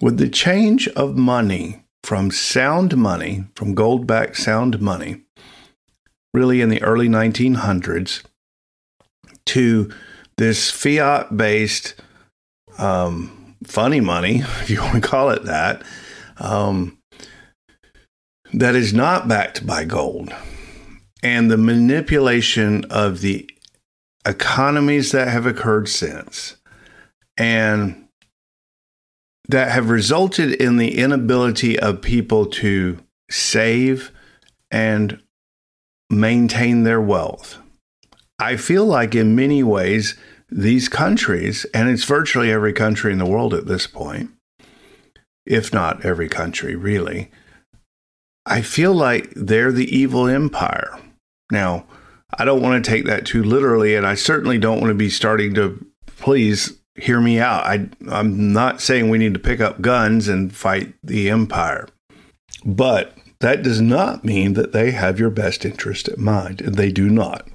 With the change of money from sound money, from gold backed sound money, really in the early 1900s, to this fiat based um, funny money, if you want to call it that, um, that is not backed by gold. And the manipulation of the economies that have occurred since. And that have resulted in the inability of people to save and maintain their wealth. I feel like, in many ways, these countries, and it's virtually every country in the world at this point, if not every country, really, I feel like they're the evil empire. Now, I don't want to take that too literally, and I certainly don't want to be starting to please hear me out. I, I'm not saying we need to pick up guns and fight the empire, but that does not mean that they have your best interest at mind, and they do not.